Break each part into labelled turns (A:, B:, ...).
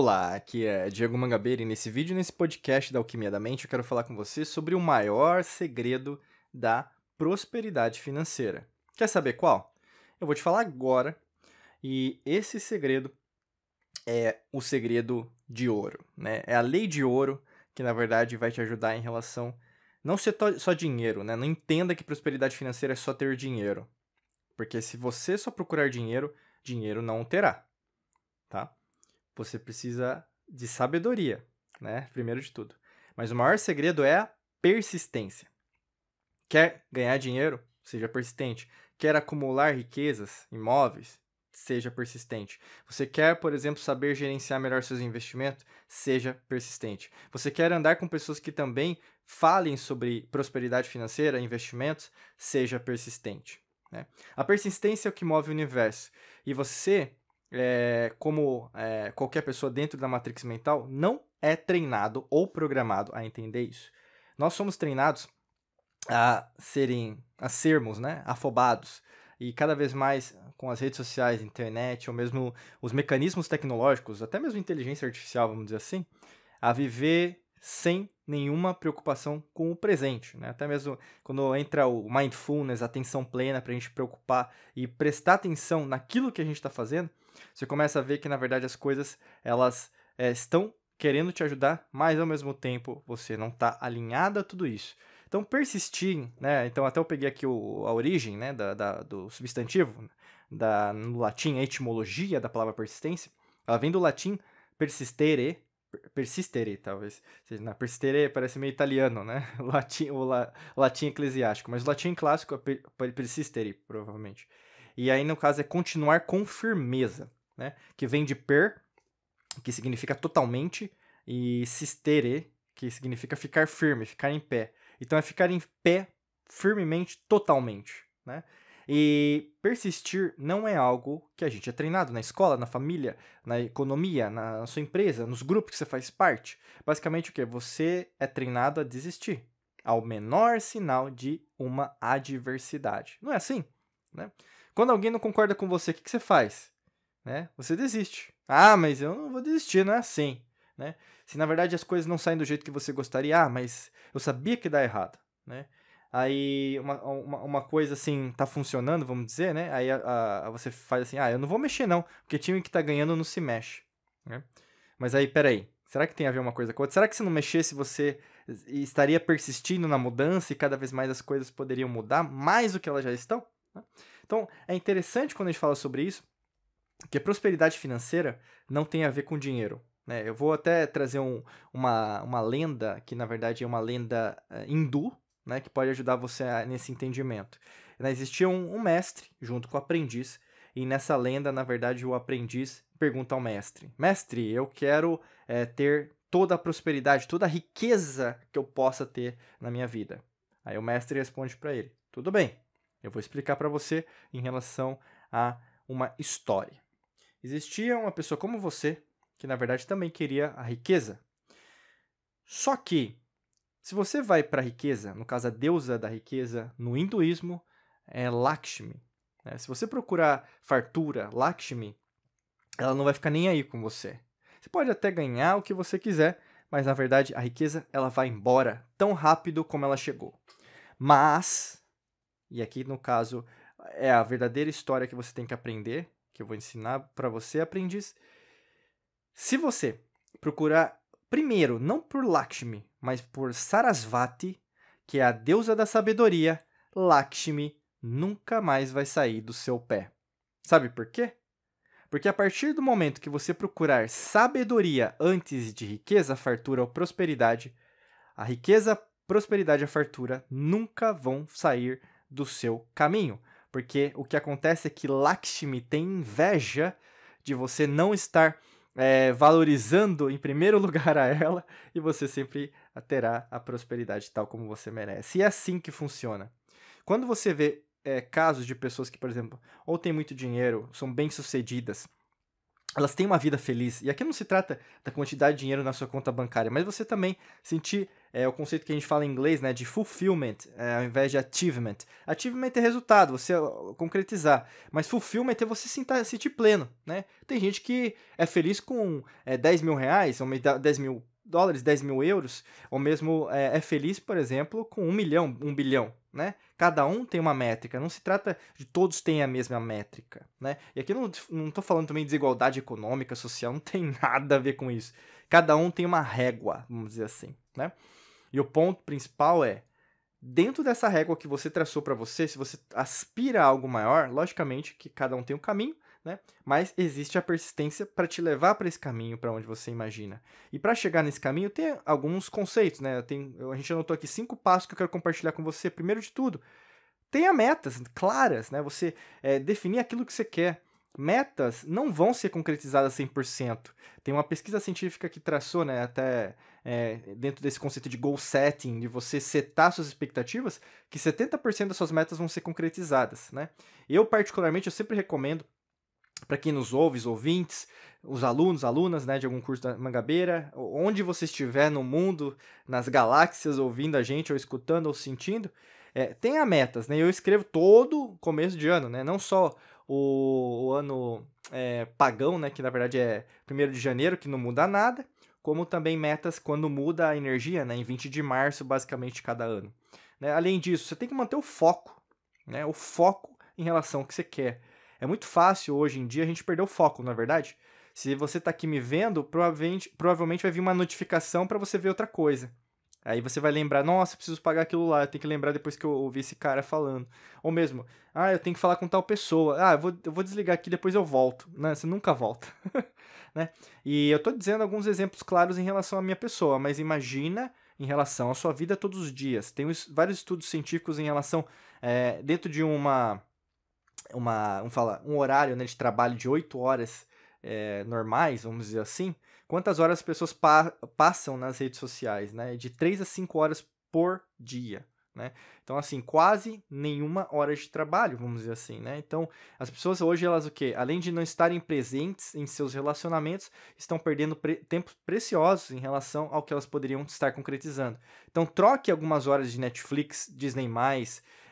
A: Olá, aqui é Diego Mangabeira e nesse vídeo, nesse podcast da Alquimia da Mente, eu quero falar com você sobre o maior segredo da prosperidade financeira. Quer saber qual? Eu vou te falar agora e esse segredo é o segredo de ouro, né? É a lei de ouro que na verdade vai te ajudar em relação não ser só dinheiro, né? Não entenda que prosperidade financeira é só ter dinheiro, porque se você só procurar dinheiro, dinheiro não terá você precisa de sabedoria, né? Primeiro de tudo. Mas o maior segredo é a persistência. Quer ganhar dinheiro? Seja persistente. Quer acumular riquezas, imóveis? Seja persistente. Você quer, por exemplo, saber gerenciar melhor seus investimentos? Seja persistente. Você quer andar com pessoas que também falem sobre prosperidade financeira, investimentos? Seja persistente. Né? A persistência é o que move o universo. E você é, como é, qualquer pessoa dentro da matrix mental, não é treinado ou programado a entender isso. Nós somos treinados a serem, a sermos, né, afobados. E cada vez mais com as redes sociais, internet, ou mesmo os mecanismos tecnológicos, até mesmo inteligência artificial, vamos dizer assim, a viver sem nenhuma preocupação com o presente, né? Até mesmo quando entra o mindfulness, a atenção plena para a gente preocupar e prestar atenção naquilo que a gente está fazendo, você começa a ver que na verdade as coisas elas é, estão querendo te ajudar, mas ao mesmo tempo você não está alinhada a tudo isso. Então persistir, né? Então até eu peguei aqui o, a origem, né, da, da, do substantivo, da no latim a etimologia da palavra persistência, ela vem do latim persistere, persistere, talvez. seja, na persistere parece meio italiano, né? Latim, o la, latim eclesiástico, mas o latim clássico é persistere, provavelmente. E aí, no caso, é continuar com firmeza, né? Que vem de per, que significa totalmente, e sistere, que significa ficar firme, ficar em pé. Então, é ficar em pé firmemente, totalmente, né? E persistir não é algo que a gente é treinado na escola, na família, na economia, na sua empresa, nos grupos que você faz parte. Basicamente o que? Você é treinado a desistir ao menor sinal de uma adversidade. Não é assim? Né? Quando alguém não concorda com você, o que, que você faz? Né? Você desiste. Ah, mas eu não vou desistir, não é assim. Né? Se na verdade as coisas não saem do jeito que você gostaria, ah, mas eu sabia que dá errado. Né? aí uma, uma, uma, coisa assim tá funcionando, vamos dizer, né? Aí a, a, você faz assim, ah, eu não vou mexer não, porque time que tá ganhando não se mexe, né? Mas aí, peraí, será que tem a ver uma coisa com outra? Será que se não mexesse você estaria persistindo na mudança e cada vez mais as coisas poderiam mudar mais do que elas já estão? Né? Então, é interessante quando a gente fala sobre isso, que a prosperidade financeira não tem a ver com dinheiro, né? Eu vou até trazer um, uma, uma lenda, que na verdade é uma lenda eh, hindu, né, que pode ajudar você a, nesse entendimento. Né, existia um, um mestre junto com o aprendiz, e nessa lenda, na verdade, o aprendiz pergunta ao mestre: Mestre, eu quero é, ter toda a prosperidade, toda a riqueza que eu possa ter na minha vida. Aí o mestre responde para ele: Tudo bem, eu vou explicar para você em relação a uma história. Existia uma pessoa como você que, na verdade, também queria a riqueza. Só que se você vai para a riqueza, no caso a deusa da riqueza no hinduísmo é Lakshmi. Né? Se você procurar fartura, Lakshmi, ela não vai ficar nem aí com você. Você pode até ganhar o que você quiser, mas na verdade a riqueza ela vai embora tão rápido como ela chegou. Mas, e aqui no caso é a verdadeira história que você tem que aprender, que eu vou ensinar para você, aprendiz. Se você procurar Primeiro, não por Lakshmi, mas por Sarasvati, que é a deusa da sabedoria, Lakshmi nunca mais vai sair do seu pé. Sabe por quê? Porque a partir do momento que você procurar sabedoria antes de riqueza, fartura ou prosperidade, a riqueza, prosperidade e a fartura nunca vão sair do seu caminho. Porque o que acontece é que Lakshmi tem inveja de você não estar é, valorizando em primeiro lugar a ela, e você sempre terá a prosperidade tal como você merece. E é assim que funciona. Quando você vê é, casos de pessoas que, por exemplo, ou têm muito dinheiro, são bem-sucedidas, elas têm uma vida feliz. E aqui não se trata da quantidade de dinheiro na sua conta bancária, mas você também sentir é, o conceito que a gente fala em inglês, né, de fulfillment, é, ao invés de achievement. Achievement é resultado, você concretizar, mas fulfillment é você sentir, sentir pleno, né? Tem gente que é feliz com é, 10 mil reais, ou 10 mil dólares, 10 mil euros, ou mesmo é, é feliz, por exemplo, com um milhão, um bilhão, né? Cada um tem uma métrica, não se trata de todos têm a mesma métrica, né? E aqui não, não estou falando também de desigualdade econômica, social, não tem nada a ver com isso. Cada um tem uma régua, vamos dizer assim, né? E o ponto principal é, dentro dessa régua que você traçou para você, se você aspira a algo maior, logicamente que cada um tem um caminho, né? Mas existe a persistência para te levar para esse caminho, para onde você imagina. E para chegar nesse caminho, tem alguns conceitos, né? a gente anotou aqui cinco passos que eu quero compartilhar com você. Primeiro de tudo, tenha metas claras, né? Você é, definir aquilo que você quer. Metas não vão ser concretizadas 100%. Tem uma pesquisa científica que traçou, né, até é, dentro desse conceito de goal setting, de você setar suas expectativas, que 70% das suas metas vão ser concretizadas, né? Eu, particularmente, eu sempre recomendo para quem nos ouve, os ouvintes, os alunos, alunas né, de algum curso da Mangabeira, onde você estiver no mundo, nas galáxias, ouvindo a gente, ou escutando, ou sentindo, é, tenha metas, né? Eu escrevo todo começo de ano, né? Não só o, o ano é, pagão, né? Que na verdade é 1 de janeiro, que não muda nada, como também metas quando muda a energia, né? Em 20 de março, basicamente, cada ano. Né? Além disso, você tem que manter o foco, né? O foco em relação ao que você quer. É muito fácil hoje em dia a gente perder o foco, na é verdade. Se você está aqui me vendo, provavelmente, provavelmente vai vir uma notificação para você ver outra coisa. Aí você vai lembrar, nossa, preciso pagar aquilo lá, eu tenho que lembrar depois que eu ouvi esse cara falando. Ou mesmo, ah, eu tenho que falar com tal pessoa, ah, eu vou, eu vou desligar aqui, depois eu volto. Não, né, você nunca volta. né? E eu estou dizendo alguns exemplos claros em relação à minha pessoa, mas imagina em relação à sua vida todos os dias. Tem vários estudos científicos em relação, é, dentro de uma uma, vamos falar, um horário né, de trabalho de 8 horas é, normais, vamos dizer assim, quantas horas as pessoas pa passam nas redes sociais, né? De 3 a 5 horas por dia, né? Então, assim, quase nenhuma hora de trabalho, vamos dizer assim, né? Então, as pessoas hoje, elas o quê? Além de não estarem presentes em seus relacionamentos, estão perdendo pre tempos preciosos em relação ao que elas poderiam estar concretizando. Então, troque algumas horas de Netflix, Disney+,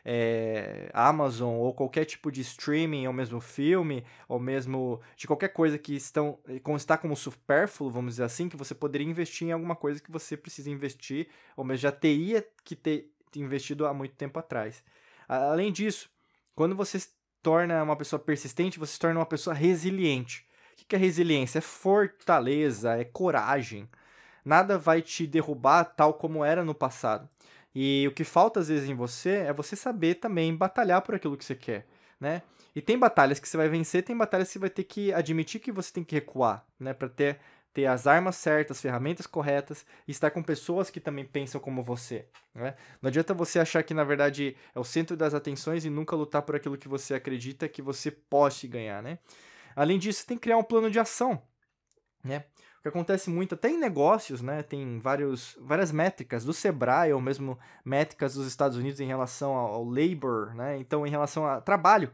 A: é, Amazon ou qualquer tipo de streaming, ou mesmo filme, ou mesmo de qualquer coisa que estão, eh, está como supérfluo, vamos dizer assim, que você poderia investir em alguma coisa que você precisa investir, ou mesmo já teria que ter investido há muito tempo atrás. Além disso, quando você se torna uma pessoa persistente, você se torna uma pessoa resiliente. O que é resiliência? É fortaleza, é coragem. Nada vai te derrubar tal como era no passado. E o que falta às vezes em você é você saber também batalhar por aquilo que você quer, né? E tem batalhas que você vai vencer, tem batalhas que você vai ter que admitir que você tem que recuar, né, para ter ter as armas certas, ferramentas corretas e estar com pessoas que também pensam como você. Né? Não adianta você achar que, na verdade, é o centro das atenções e nunca lutar por aquilo que você acredita que você pode ganhar. Né? Além disso, tem que criar um plano de ação. Né? que acontece muito até em negócios, né? Tem vários, várias métricas do Sebrae ou mesmo métricas dos Estados Unidos em relação ao labor, né? Então, em relação a trabalho.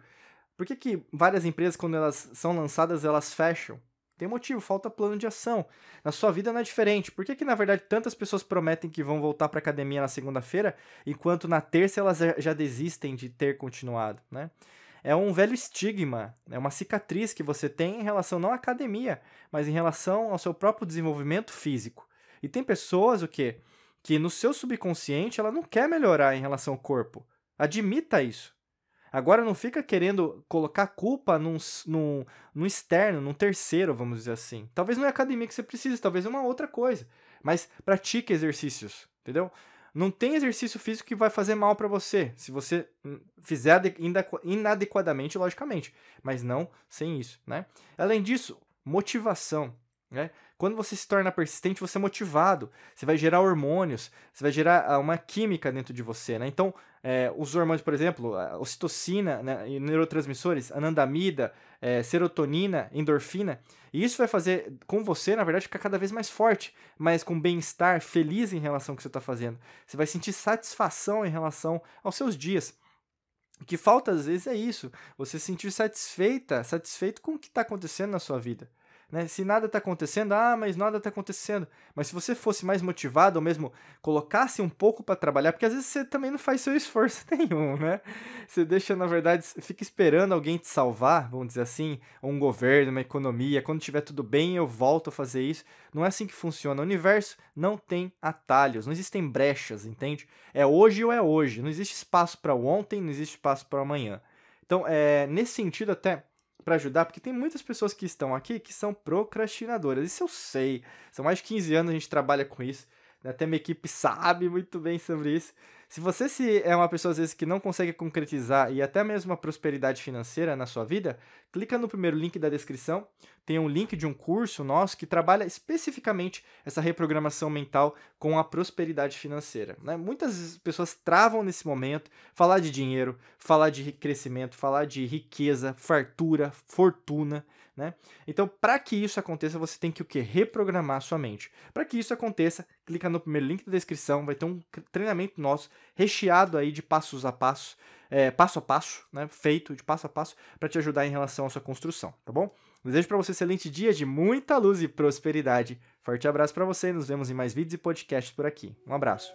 A: Por que, que várias empresas, quando elas são lançadas, elas fecham? Tem motivo, falta plano de ação. Na sua vida não é diferente. Por que, que na verdade, tantas pessoas prometem que vão voltar para academia na segunda-feira, enquanto na terça elas já desistem de ter continuado, né? é um velho estigma, é uma cicatriz que você tem em relação não à academia, mas em relação ao seu próprio desenvolvimento físico. E tem pessoas o quê? que no seu subconsciente ela não quer melhorar em relação ao corpo. Admita isso. Agora não fica querendo colocar culpa num, num, num externo, num terceiro, vamos dizer assim. Talvez não é academia que você precise, talvez é uma outra coisa. Mas pratique exercícios, entendeu? Não tem exercício físico que vai fazer mal para você, se você fizer inadequadamente, logicamente, mas não sem isso, né? Além disso, motivação. Né? Quando você se torna persistente, você é motivado, você vai gerar hormônios, você vai gerar ah, uma química dentro de você. Né? Então, é, os hormônios, por exemplo, a ocitocina né, e neurotransmissores, anandamida, é, serotonina, endorfina, e isso vai fazer com você, na verdade, ficar cada vez mais forte, mas com bem-estar, feliz em relação ao que você está fazendo. Você vai sentir satisfação em relação aos seus dias. O que falta às vezes é isso, você se sentir satisfeita, satisfeito com o que está acontecendo na sua vida. Né? Se nada está acontecendo, ah, mas nada está acontecendo. Mas se você fosse mais motivado, ou mesmo colocasse um pouco para trabalhar, porque às vezes você também não faz seu esforço nenhum, né? Você deixa, na verdade, fica esperando alguém te salvar, vamos dizer assim, um governo, uma economia. Quando tiver tudo bem, eu volto a fazer isso. Não é assim que funciona. O universo não tem atalhos, não existem brechas, entende? É hoje ou é hoje. Não existe espaço para ontem, não existe espaço para amanhã. Então, é, nesse sentido, até para ajudar, porque tem muitas pessoas que estão aqui que são procrastinadoras. Isso eu sei. São mais de 15 anos a gente trabalha com isso. Né? Até minha equipe sabe muito bem sobre isso. Se você se é uma pessoa às vezes que não consegue concretizar e até mesmo a prosperidade financeira na sua vida, clica no primeiro link da descrição, tem um link de um curso nosso que trabalha especificamente essa reprogramação mental com a prosperidade financeira. Né? Muitas pessoas travam nesse momento falar de dinheiro, falar de crescimento, falar de riqueza, fartura, fortuna. Né? Então, para que isso aconteça, você tem que o que reprogramar a sua mente. Para que isso aconteça, clica no primeiro link da descrição, vai ter um treinamento nosso recheado aí de passos a passo, é, passo a passo, né, feito de passo a passo para te ajudar em relação à sua construção, tá bom? Desejo para você um excelente dia de muita luz e prosperidade. Forte abraço para você e nos vemos em mais vídeos e podcasts por aqui. Um abraço.